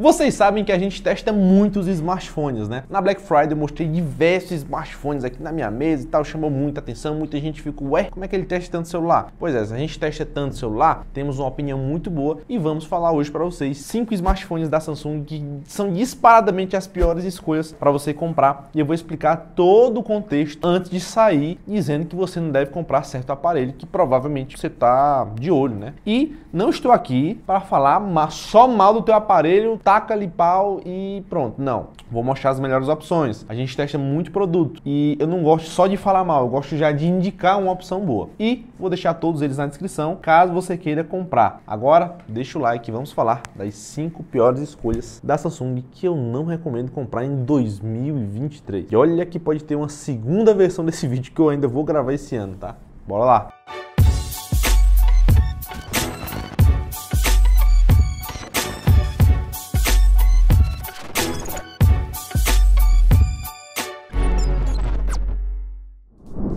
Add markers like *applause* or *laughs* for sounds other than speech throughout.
Vocês sabem que a gente testa muitos smartphones, né? Na Black Friday eu mostrei diversos smartphones aqui na minha mesa e tal, chamou muita atenção, muita gente ficou, ué, como é que ele testa tanto celular? Pois é, se a gente testa tanto celular, temos uma opinião muito boa e vamos falar hoje para vocês cinco smartphones da Samsung que são disparadamente as piores escolhas para você comprar e eu vou explicar todo o contexto antes de sair dizendo que você não deve comprar certo aparelho que provavelmente você tá de olho, né? E não estou aqui para falar só mal do teu aparelho, tá taca ali pau e pronto. Não, vou mostrar as melhores opções. A gente testa muito produto e eu não gosto só de falar mal, eu gosto já de indicar uma opção boa. E vou deixar todos eles na descrição, caso você queira comprar. Agora, deixa o like e vamos falar das 5 piores escolhas da Samsung que eu não recomendo comprar em 2023. E olha que pode ter uma segunda versão desse *laughs* vídeo que eu ainda vou gravar esse ano, tá? Bora lá!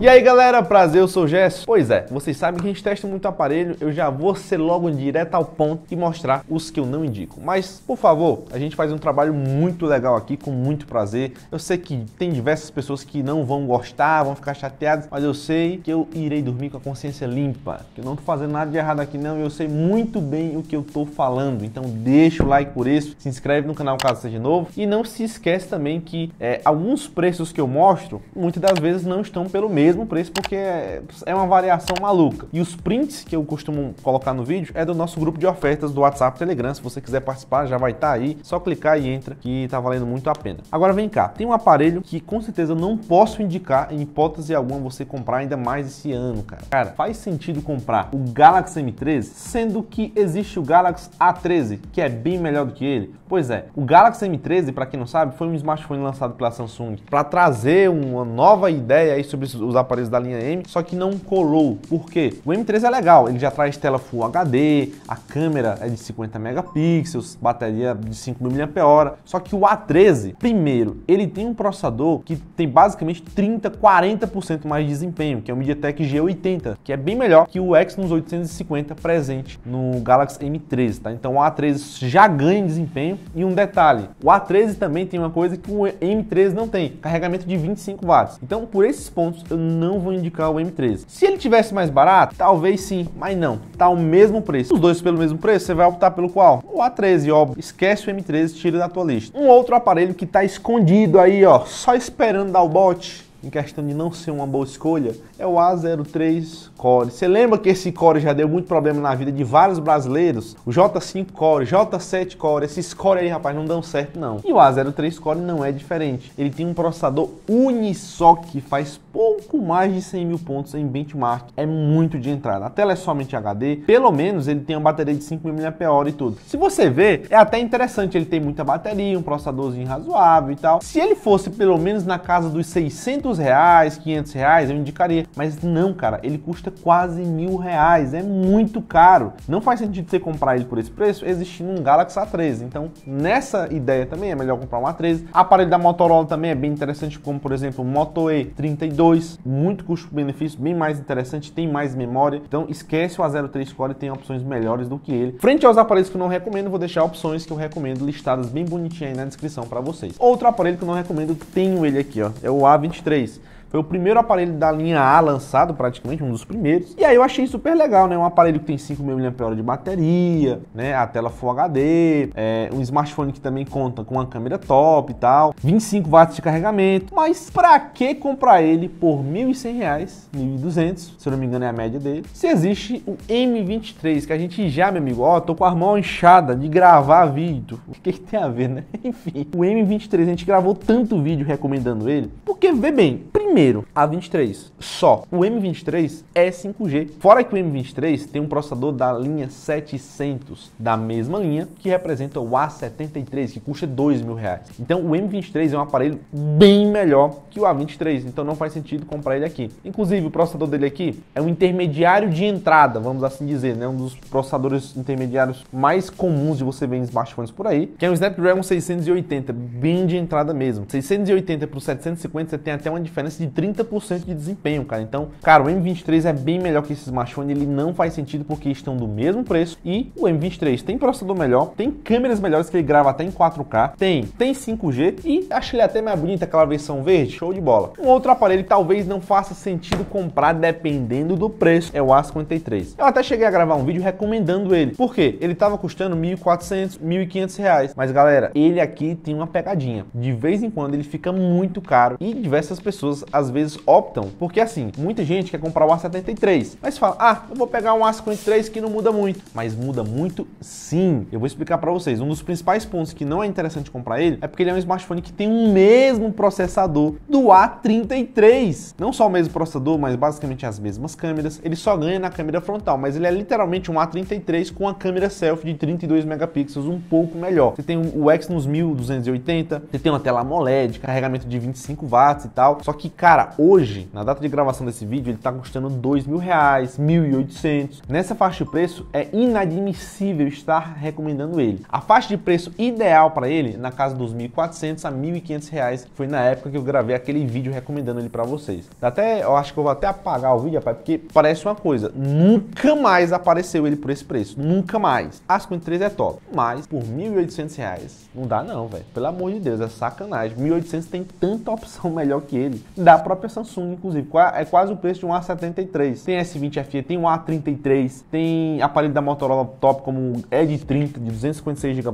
E aí galera, prazer, eu sou o Gesso. Pois é, vocês sabem que a gente testa muito aparelho, eu já vou ser logo direto ao ponto e mostrar os que eu não indico. Mas, por favor, a gente faz um trabalho muito legal aqui, com muito prazer. Eu sei que tem diversas pessoas que não vão gostar, vão ficar chateadas, mas eu sei que eu irei dormir com a consciência limpa, que eu não tô fazendo nada de errado aqui não, eu sei muito bem o que eu tô falando. Então deixa o like por isso, se inscreve no canal caso seja novo e não se esquece também que é, alguns preços que eu mostro, muitas das vezes não estão pelo mesmo mesmo preço porque é, é uma variação maluca. E os prints que eu costumo colocar no vídeo é do nosso grupo de ofertas do WhatsApp Telegram. Se você quiser participar, já vai estar tá aí. Só clicar e entra que tá valendo muito a pena. Agora vem cá, tem um aparelho que com certeza eu não posso indicar em hipótese alguma você comprar ainda mais esse ano, cara. Cara, faz sentido comprar o Galaxy M13, sendo que existe o Galaxy A13, que é bem melhor do que ele? Pois é, o Galaxy M13, para quem não sabe, foi um smartphone lançado pela Samsung para trazer uma nova ideia aí sobre os aparelhos da linha M, só que não colou. Por quê? O M3 é legal, ele já traz tela Full HD, a câmera é de 50 megapixels, bateria de 5.000 mAh, só que o A13, primeiro, ele tem um processador que tem basicamente 30, 40% mais de desempenho, que é o MediaTek G80, que é bem melhor que o Exynos 850 presente no Galaxy M13, tá? Então o A13 já ganha desempenho e um detalhe, o A13 também tem uma coisa que o M13 não tem, carregamento de 25 watts. Então por esses pontos eu não vou indicar o M13. Se ele tivesse mais barato, talvez sim, mas não. Tá o mesmo preço. Os dois pelo mesmo preço, você vai optar pelo qual? O A13, óbvio. Esquece o M13, tira da tua lista. Um outro aparelho que tá escondido aí, ó, só esperando dar o bote em questão de não ser uma boa escolha, é o A03 Core. Você lembra que esse Core já deu muito problema na vida de vários brasileiros? O J5 Core, J7 Core, esses Core aí, rapaz, não dão certo não. E o A03 Core não é diferente. Ele tem um processador Unisoc que faz pouco mais de 100 mil pontos em benchmark. É muito de entrada. A tela é somente HD, pelo menos ele tem uma bateria de 5.000 mAh e tudo. Se você ver, é até interessante, ele tem muita bateria, um processadorzinho razoável e tal. Se ele fosse pelo menos na casa dos 600 200 reais, 500 reais, eu indicaria. Mas não, cara, ele custa quase mil reais, é muito caro. Não faz sentido você comprar ele por esse preço existindo um Galaxy A13. Então, nessa ideia também é melhor comprar um A13. Aparelho da Motorola também é bem interessante, como por exemplo o Moto E32, muito custo-benefício, bem mais interessante, tem mais memória. Então, esquece o A03 Core, tem opções melhores do que ele. Frente aos aparelhos que eu não recomendo, vou deixar opções que eu recomendo listadas bem bonitinhas aí na descrição para vocês. Outro aparelho que eu não recomendo, tenho ele aqui, ó, é o A23. please Foi o primeiro aparelho da linha A lançado, praticamente, um dos primeiros. E aí eu achei super legal, né? Um aparelho que tem 5.000 mAh de bateria, né? A tela Full HD, é, um smartphone que também conta com uma câmera top e tal, 25 watts de carregamento. Mas pra que comprar ele por R$ 1.100, reais, 1.200, se eu não me engano é a média dele, se existe o M23, que a gente já, meu amigo, ó, tô com a mão inchada de gravar vídeo. O que, que tem a ver, né? *laughs* Enfim, o M23, a gente gravou tanto vídeo recomendando ele, porque, vê bem, primeiro, primeiro, A23, só. O M23 é 5G, fora que o M23 tem um processador da linha 700, da mesma linha, que representa o A73, que custa 2 mil reais. Então o M23 é um aparelho bem melhor que o A23, então não faz sentido comprar ele aqui. Inclusive, o processador dele aqui é um intermediário de entrada, vamos assim dizer, né? Um dos processadores intermediários mais comuns de você ver em smartphones por aí, que é um Snapdragon 680, bem de entrada mesmo. 680 para 750 você tem até uma diferença de 30% de desempenho, cara. Então, cara, o M23 é bem melhor que esse smartphone, ele não faz sentido porque estão do mesmo preço e o M23 tem processador melhor, tem câmeras melhores que ele grava até em 4K, tem, tem 5G e acho ele até mais bonito aquela versão verde, show de bola. Um outro aparelho que talvez não faça sentido comprar dependendo do preço é o A53. Eu até cheguei a gravar um vídeo recomendando ele, porque ele tava custando 1.400, 1.500 reais, mas galera, ele aqui tem uma pegadinha. De vez em quando ele fica muito caro e diversas pessoas às vezes optam, porque assim, muita gente quer comprar o A73, mas fala, ah, eu vou pegar um A53 que não muda muito, mas muda muito sim. Eu vou explicar para vocês, um dos principais pontos que não é interessante comprar ele, é porque ele é um smartphone que tem o mesmo processador do A33. Não só o mesmo processador, mas basicamente as mesmas câmeras, ele só ganha na câmera frontal, mas ele é literalmente um A33 com a câmera selfie de 32 megapixels, um pouco melhor. Você tem o Exynos 1280, você tem uma tela AMOLED, carregamento de 25 watts e tal, só que Cara, hoje, na data de gravação desse vídeo, ele está custando dois mil reais, mil e oitocentos. Nessa faixa de preço, é inadmissível estar recomendando ele. A faixa de preço ideal para ele, na casa dos 1.400 a 1.500 reais, foi na época que eu gravei aquele vídeo recomendando ele para vocês. Até, eu acho que eu vou até apagar o vídeo, rapaz, porque parece uma coisa, nunca mais apareceu ele por esse preço, nunca mais. As 53 é top, mas por 1.800 reais, não dá não, velho. Pelo amor de Deus, é sacanagem. 1.800 tem tanta opção *laughs* melhor que ele. Dá da própria Samsung, inclusive. É quase o preço de um A73. Tem S20 FE, tem um A33, tem aparelho da Motorola top como o Edge 30 de 256 GB.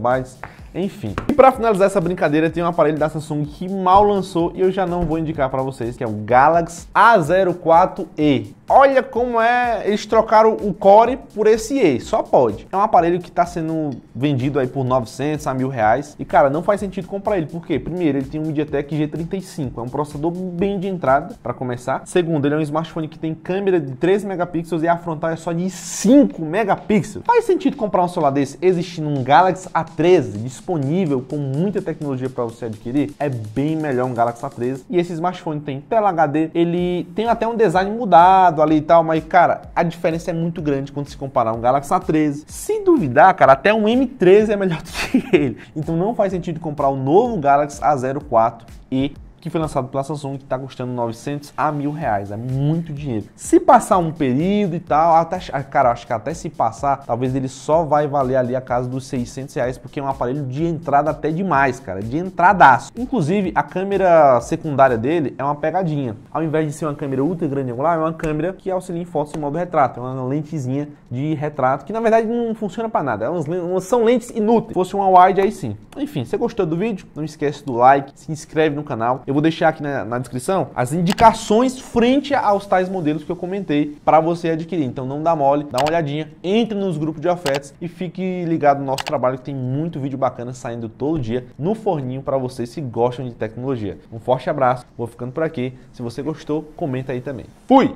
Enfim. E para finalizar essa brincadeira, tem um aparelho da Samsung que mal lançou e eu já não vou indicar para vocês, que é o Galaxy A04e. Olha como é, eles trocaram o Core por esse E, só pode. É um aparelho que está sendo vendido aí por 900 a mil reais e cara, não faz sentido comprar ele, porque primeiro ele tem um MediaTek G35, é um processador bem de entrada para começar. Segundo, ele é um smartphone que tem câmera de 3 megapixels e a frontal é só de 5 megapixels. Faz sentido comprar um celular desse existindo um Galaxy A13 disponível com muita tecnologia para você adquirir, é bem melhor um Galaxy A13. E esse smartphone tem tela HD, ele tem até um design mudado ali e tal, mas cara, a diferença é muito grande quando se comparar um Galaxy A13. sem duvidar, cara, até um M13 é melhor *laughs* do que ele. Então não faz sentido comprar o novo Galaxy A04 e que foi lançado pela Samsung, que está custando 900 a mil reais. É muito dinheiro. Se passar um período e tal, até, ah, cara, acho que até se passar, talvez ele só vai valer ali a casa dos 600 reais, porque é um aparelho de entrada até demais, cara, de entradaço. Inclusive, a câmera secundária dele é uma pegadinha. Ao invés de ser uma câmera ultra grande angular, é uma câmera que auxilia em fotos em modo retrato. É uma lentezinha de retrato, que na verdade não funciona para nada. É são lentes inúteis. Se fosse uma wide, aí sim. Enfim, se você gostou do vídeo, não esquece do like, se inscreve no canal eu vou deixar aqui na, na descrição as indicações frente aos tais modelos que eu comentei para você adquirir. Então não dá mole, dá uma olhadinha, entre nos grupos de ofertas e fique ligado no nosso trabalho que tem muito vídeo bacana saindo todo dia no forninho para vocês se gostam de tecnologia. Um forte abraço, vou ficando por aqui. Se você gostou, comenta aí também. Fui!